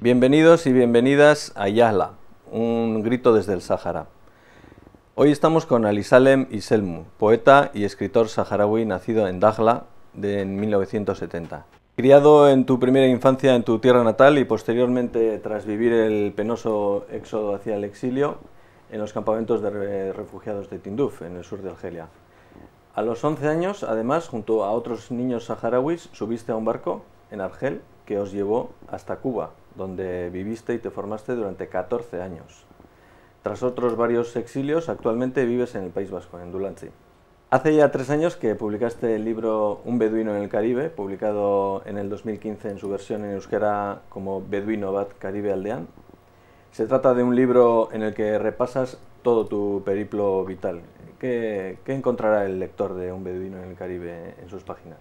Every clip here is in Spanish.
Bienvenidos y bienvenidas a Yahla, un grito desde el Sahara. Hoy estamos con Alisalem Iselmu, poeta y escritor saharaui nacido en Dakhla en 1970. Criado en tu primera infancia en tu tierra natal y posteriormente tras vivir el penoso éxodo hacia el exilio, en los campamentos de refugiados de Tinduf, en el sur de Argelia. A los 11 años, además, junto a otros niños saharauis, subiste a un barco en Argel que os llevó hasta Cuba, donde viviste y te formaste durante 14 años. Tras otros varios exilios, actualmente vives en el País Vasco, en Dulantzi. Hace ya tres años que publicaste el libro Un beduino en el Caribe, publicado en el 2015 en su versión en euskera como Beduino bat Caribe Aldean, se trata de un libro en el que repasas todo tu periplo vital. ¿Qué, encontrará el lector de Un beduino en el Caribe en sus páginas?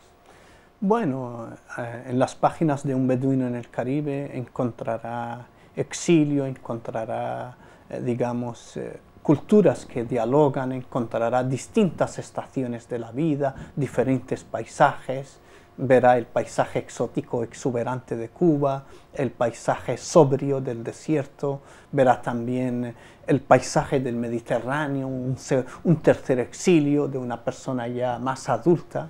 Bueno, eh, en las páginas de Un beduino en el Caribe encontrará exilio, encontrará, eh, digamos, eh, culturas que dialogan, encontrará distintas estaciones de la vida, diferentes paisajes, verá el paisaje exótico exuberante de Cuba, el paisaje sobrio del desierto, verá también el paisaje del Mediterráneo, un, tercer exilio de una persona ya más adulta.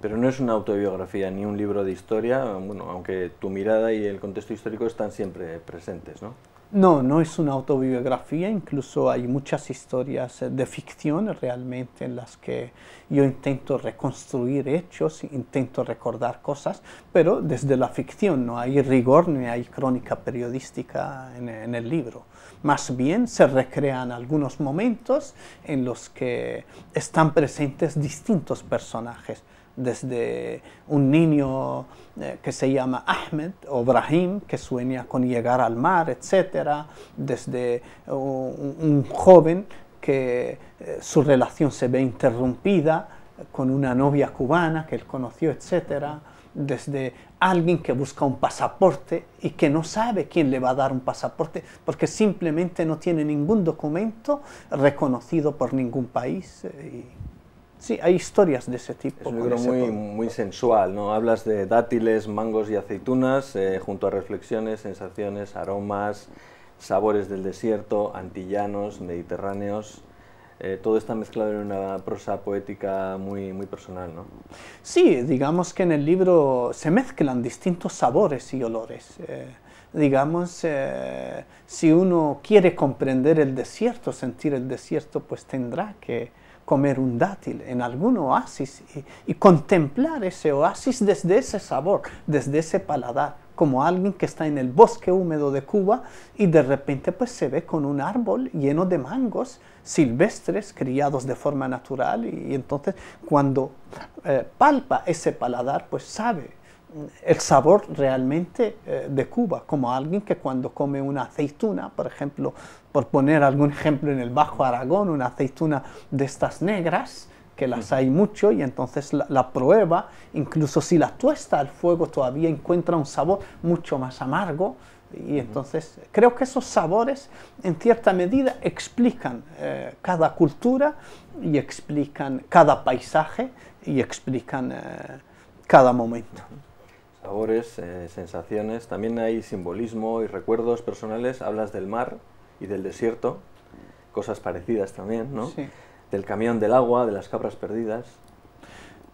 Pero no es una autobiografía ni un libro de historia, aunque tu mirada y el contexto histórico están siempre presentes, ¿no? No, no es una autobiografía, incluso hay muchas historias eh, de ficción realmente en las que yo intento reconstruir hechos, intento recordar cosas, pero desde la ficción no hay rigor ni hay crónica periodística en, en el libro. Más bien se recrean algunos momentos en los que están presentes distintos personajes desde un niño eh, que se llama Ahmed o Brahim, que sueña con llegar al mar, etc., desde un, joven que eh, su relación se ve interrumpida con una novia cubana que él conoció, etc., desde alguien que busca un pasaporte y que no sabe quién le va a dar un pasaporte porque simplemente no tiene ningún documento reconocido por ningún país. Eh, y, Sí, hay historias de ese tipo. Es un libro muy, muy, sensual, ¿no? Hablas de dátiles, mangos y aceitunas, eh, junto a reflexiones, sensaciones, aromas, sabores del desierto, antillanos, mediterráneos. Eh, todo está mezclado en una prosa poética muy, muy personal, ¿no? Sí, digamos que en el libro se mezclan distintos sabores y olores. Eh, digamos, si uno quiere comprender el desierto, sentir el desierto, pues tendrá que comer un dátil en algún oasis y, contemplar ese oasis desde ese sabor, desde ese paladar, como alguien que está en el bosque húmedo de Cuba y de repente pues se ve con un árbol lleno de mangos silvestres criados de forma natural y, entonces cuando eh, palpa ese paladar pues sabe el sabor realmente eh, de Cuba, como alguien que cuando come una aceituna, por ejemplo, por poner algún ejemplo en el Bajo Aragón, una aceituna de estas negras, que las hay mucho y entonces la, prueba, incluso si la tuesta al fuego todavía encuentra un sabor mucho más amargo y entonces creo que esos sabores en cierta medida explican eh, cada cultura y explican cada paisaje y explican eh, cada momento sabores, eh, sensaciones, también hay simbolismo y recuerdos personales, hablas del mar y del desierto, cosas parecidas también, ¿no? Sí. Del camión del agua, de las cabras perdidas.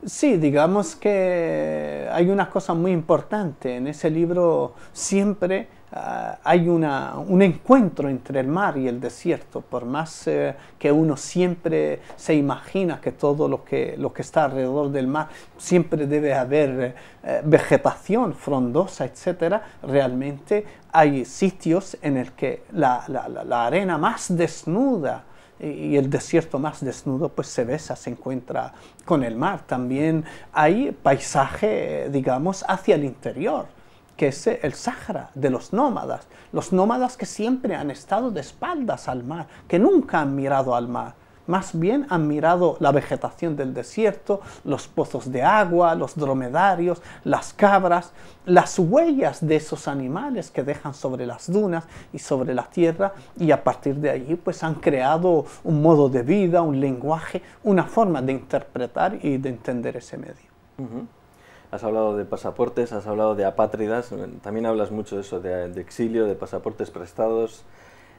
Sí, digamos que hay una cosa muy importante, en ese libro siempre Ah, hay un encuentro entre el mar y el desierto, por más eh, que uno siempre se imagina que todo lo que, está alrededor del mar siempre debe haber eh, vegetación frondosa, etc., realmente hay sitios en el que la, arena más desnuda y el desierto más desnudo pues se besa, se encuentra con el mar. También hay paisaje, digamos, hacia el interior que es el Sahara de los nómadas, los nómadas que siempre han estado de espaldas al mar, que nunca han mirado al mar, más bien han mirado la vegetación del desierto, los pozos de agua, los dromedarios, las cabras, las huellas de esos animales que dejan sobre las dunas y sobre la tierra y a partir de allí pues han creado un modo de vida, un lenguaje, una forma de interpretar y de entender ese medio. Has hablado de pasaportes, has hablado de apátridas, mm, también hablas mucho de eso, de, exilio, de pasaportes prestados.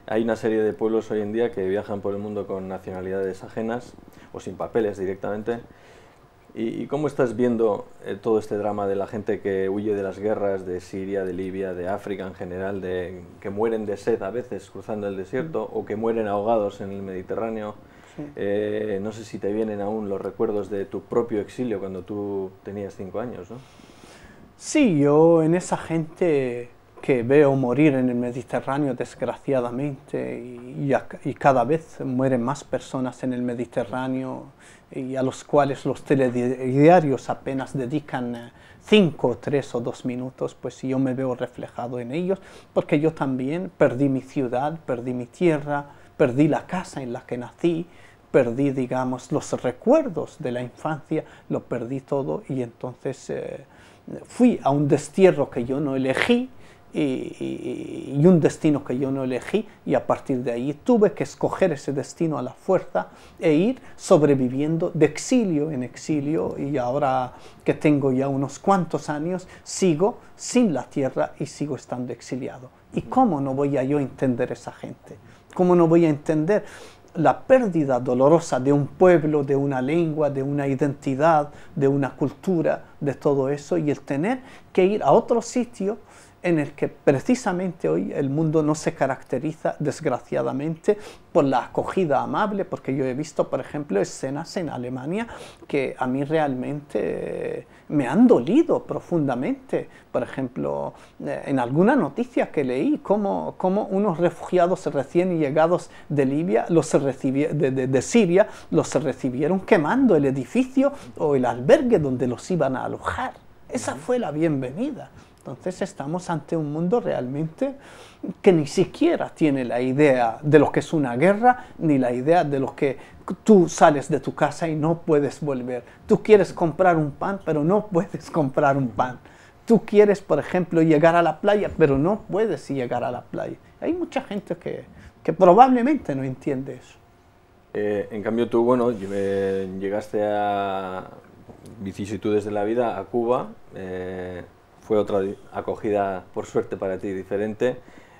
Hay una serie de pueblos hoy en día que viajan por el mundo con nacionalidades ajenas o sin papeles directamente. ¿Y, cómo estás viendo eh, todo este drama de la gente que huye de las guerras de Siria, de Libia, de África en general, de, que mueren de sed a veces cruzando el desierto mm. o que mueren ahogados en el Mediterráneo? Eh, no sé si te vienen aún los recuerdos de tu propio exilio cuando tú tenías cinco años, Sí, yo en esa gente que veo morir en el Mediterráneo, desgraciadamente, y, cada vez mueren más personas en el Mediterráneo, y a los cuales los telediarios apenas dedican eh, cinco, tres o dos minutos, pues yo me veo reflejado en ellos, porque yo también perdí mi ciudad, perdí mi tierra, perdí la casa en la que nací, perdí, digamos, los recuerdos de la infancia, lo perdí todo y entonces eh, fui a un destierro que yo no elegí y, y, un destino que yo no elegí y a partir de ahí tuve que escoger ese destino a la fuerza e ir sobreviviendo de exilio en exilio y ahora que tengo ya unos cuantos años sigo sin la tierra y sigo estando exiliado. ¿Y cómo no voy a yo entender esa gente? ¿Cómo no voy a entender la pérdida dolorosa de un pueblo, de una lengua, de una identidad, de una cultura, de todo eso, y el tener que ir a otro sitio en el que precisamente hoy el mundo no se caracteriza desgraciadamente por la acogida amable, porque yo he visto, por ejemplo, escenas en Alemania que a mí realmente eh, me han dolido profundamente. Por ejemplo, eh, en alguna noticia que leí, cómo, unos refugiados recién llegados de Libia, los de Siria, los recibieron quemando el edificio o el albergue donde los iban a alojar. Esa fue la bienvenida. Entonces estamos ante un mundo realmente que ni siquiera tiene la idea de lo que es una guerra, ni la idea de lo que tú sales de tu casa y no puedes volver. Tú quieres comprar un pan, pero no puedes comprar un pan. Tú quieres, por ejemplo, llegar a la playa, pero no puedes llegar a la playa. Hay mucha gente que, que probablemente no entiende eso. Eh, en cambio tú, bueno, eh, llegaste a vicisitudes de la vida a Cuba. Eh fue otra acogida, por suerte para ti, diferente.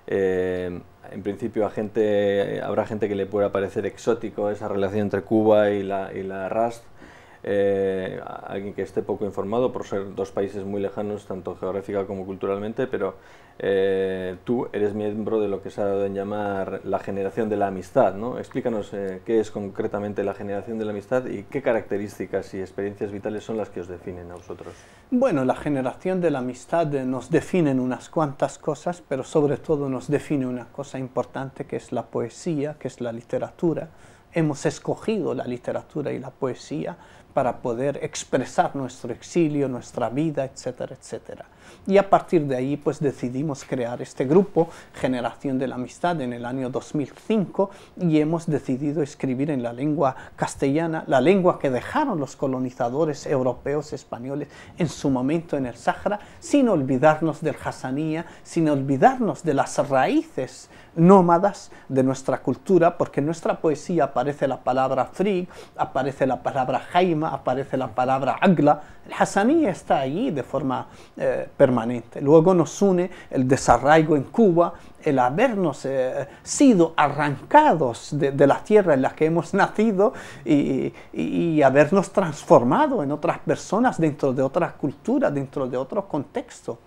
Eh, en principio a gente, habrá gente que le pueda parecer exótico esa relación entre Cuba y la, y la RAS, eh, alguien que esté poco informado por ser dos países muy lejanos, tanto geográfica como culturalmente, pero eh, tú eres miembro de lo que se ha dado en llamar la generación de la amistad, ¿no? Explícanos eh, qué es concretamente la generación de la amistad y qué características y experiencias vitales son las que os definen a vosotros. Bueno, la generación de la amistad nos define unas cuantas cosas, pero sobre todo nos define una cosa importante que es la poesía, que es la literatura. Hemos escogido la literatura y la poesía para poder expresar nuestro exilio, nuestra vida, etcétera, etcétera y a partir de ahí pues decidimos crear este grupo Generación de la Amistad en el año 2005 y hemos decidido escribir en la lengua castellana, la lengua que dejaron los colonizadores europeos españoles en su momento en el Sahara, sin olvidarnos del hassanía sin olvidarnos de las raíces nómadas de nuestra cultura, porque en nuestra poesía aparece la palabra frig, aparece la palabra jaima, aparece la palabra agla. El hasanía está allí de forma eh, permanente. Luego nos une el desarraigo en Cuba, el habernos eh, sido arrancados de, la tierra en la que hemos nacido y, habernos transformado en otras personas dentro de otras culturas, dentro de otro contexto.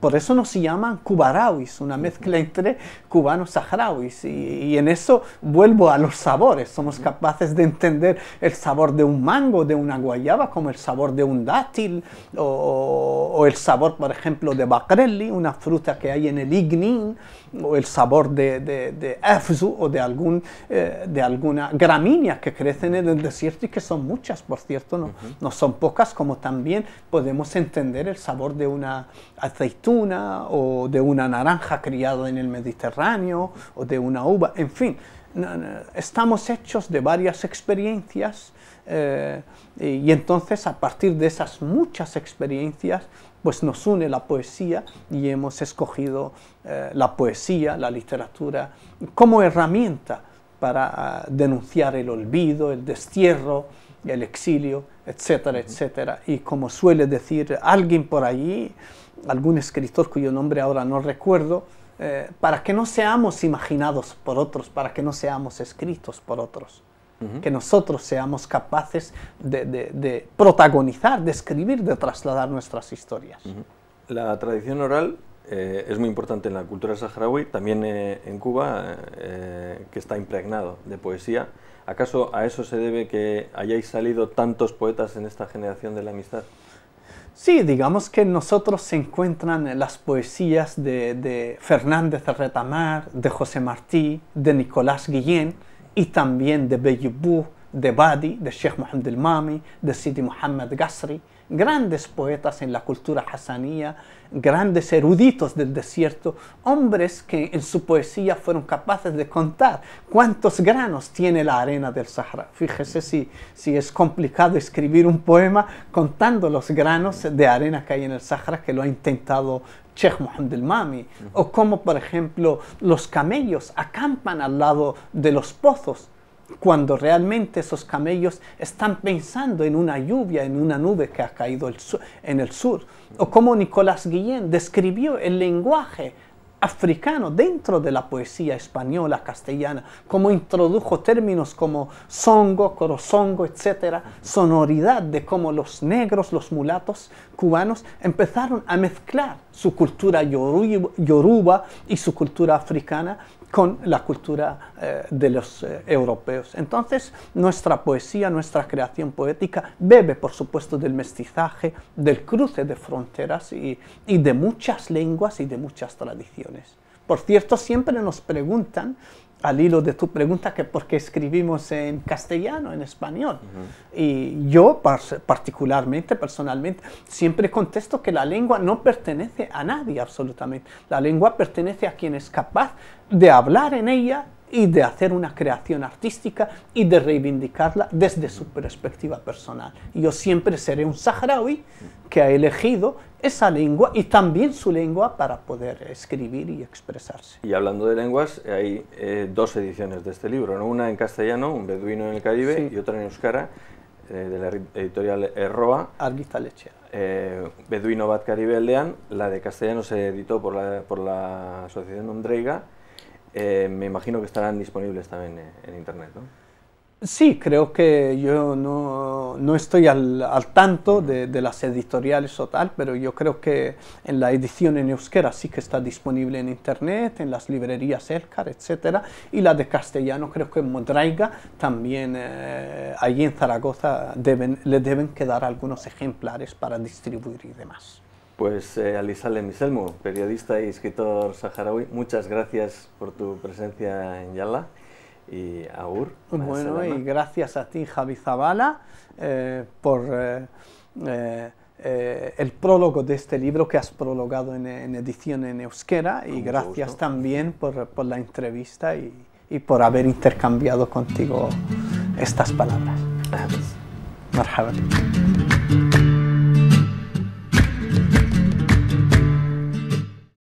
Por eso nos llaman cubarauis una mezcla entre cubanos saharauis. Y, en eso vuelvo a los sabores. Somos capaces de entender el sabor de un mango, de una guayaba, como el sabor de un dátil, o, el sabor, por ejemplo, de bacrelli, una fruta que hay en el ignín, o el sabor de, de, de afzu, o de, algún, eh, de alguna gramínea que crecen en el desierto y que son muchas, por cierto, no, no son pocas, como también podemos entender el sabor de una aceituna o de una naranja criada en el Mediterráneo o de una uva, en fin, estamos hechos de varias experiencias eh, y entonces a partir de esas muchas experiencias pues nos une la poesía y hemos escogido eh, la poesía, la literatura como herramienta para ah, denunciar el olvido, el destierro, el exilio, etcétera, etcétera. Y como suele decir alguien por allí, algún escritor cuyo nombre ahora no recuerdo, eh, para que no seamos imaginados por otros, para que no seamos escritos por otros. Que nosotros seamos capaces de, protagonizar, de escribir, de trasladar nuestras historias. La tradición oral eh, es muy importante en la cultura saharaui, también eh, en Cuba, que está impregnado de poesía. ¿Acaso a eso se debe que hayáis salido tantos poetas en esta generación de la amistad? Sí, digamos que nosotros se encuentran las poesías de, Fernández Retamar, de José Martí, de Nicolás Guillén y también de Beyubú, de Badi, de Sheikh Mohamed el Mami, de Sidi Mohamed Gasri, grandes poetas en la cultura hasanía, grandes eruditos del desierto, hombres que en su poesía fueron capaces de contar cuántos granos tiene la arena del Sahara. Fíjese si, es complicado escribir un poema contando los granos de arena que hay en el Sahara, que lo ha intentado Sheikh Mohamed el Mami, o como por ejemplo los camellos acampan al lado de los pozos cuando realmente esos camellos están pensando en una lluvia, en una nube que ha caído en el sur. O como Nicolás Guillén describió el lenguaje africano dentro de la poesía española, castellana, como introdujo términos como songo, corozongo, etcétera, sonoridad de cómo los negros, los mulatos cubanos empezaron a mezclar su cultura yoruba y su cultura africana con la cultura eh, de los eh, europeos. Entonces, nuestra poesía, nuestra creación poética bebe, por supuesto, del mestizaje, del cruce de fronteras y de muchas lenguas y de muchas tradiciones. Por cierto, siempre nos preguntan al hilo de tu pregunta que por qué escribimos en castellano, en español. Y yo particularmente, personalmente, siempre contesto que la lengua no pertenece a nadie absolutamente. La lengua pertenece a quien es capaz de hablar en ella y de hacer una creación artística y de reivindicarla desde su perspectiva personal. Yo siempre seré un saharaui que ha elegido esa lengua y también su lengua para poder escribir y expresarse. Y hablando de lenguas, hay eh, dos ediciones de este libro, una en castellano, un beduino en el Caribe y otra en euskara, eh, de la editorial Erroa. Arguista Lechea. Eh, beduino Bat Caribe Aldean, la de castellano se editó por la, por la Asociación Ondreiga eh, me imagino que estarán disponibles también eh, en Internet, ¿no? Sí, creo que yo no, no estoy al, tanto de, las editoriales o tal, pero yo creo que en la edición en euskera sí que está disponible en internet, en las librerías Elcar, etcétera, y la de castellano creo que en Modraiga también eh, allí en Zaragoza deben, le deben quedar algunos ejemplares para distribuir y demás. Pues eh, Alisale Miselmo, periodista y escritor saharaui, muchas gracias por tu presencia en Yala y Agur. Bueno, y gracias a ti, Javi Zabala, eh, por eh, el prólogo de este libro que has prologado en, edición en euskera y gracias también por, la entrevista y, por haber intercambiado contigo estas palabras. Marhaba.